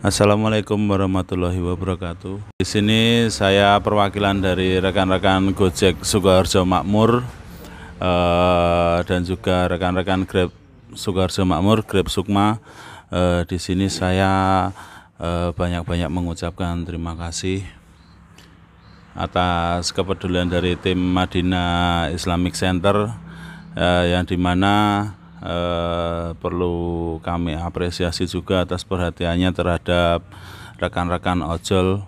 Assalamualaikum warahmatullahi wabarakatuh. Di sini saya perwakilan dari rekan-rekan Gojek Sukoharjo Makmur eh, dan juga rekan-rekan Grab Sukoharjo Makmur, Grab Sukma. Uh, di sini saya eh, banyak-banyak mengucapkan terima kasih atas kepedulian dari tim Madinah Islamic Center yang dimana Eh, perlu kami apresiasi juga atas perhatiannya terhadap rekan-rekan ojol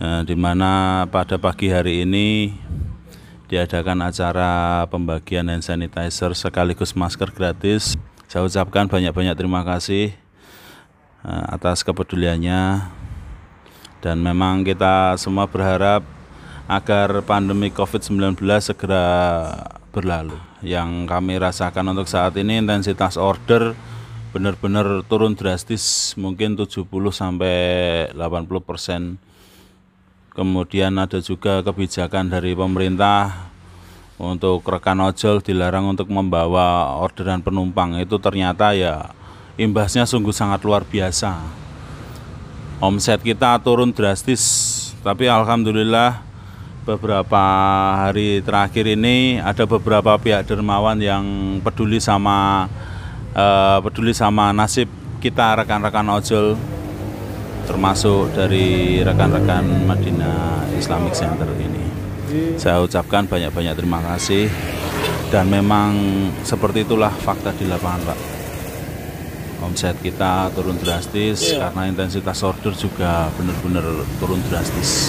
eh, di mana pada pagi hari ini diadakan acara pembagian hand sanitizer sekaligus masker gratis. Saya ucapkan banyak-banyak terima kasih eh, atas kepeduliannya dan memang kita semua berharap agar pandemi COVID-19 segera berlalu yang kami rasakan untuk saat ini intensitas order benar-benar turun drastis mungkin 70 sampai 80 persen kemudian ada juga kebijakan dari pemerintah untuk rekan ojol dilarang untuk membawa orderan penumpang itu ternyata ya imbasnya sungguh sangat luar biasa omset kita turun drastis tapi alhamdulillah beberapa hari terakhir ini ada beberapa pihak dermawan yang peduli sama uh, peduli sama nasib kita rekan-rekan ojol termasuk dari rekan-rekan Madinah Islamic Center ini. Saya ucapkan banyak-banyak terima kasih dan memang seperti itulah fakta di lapangan Pak. Omset kita turun drastis iya. karena intensitas order juga benar-benar turun drastis.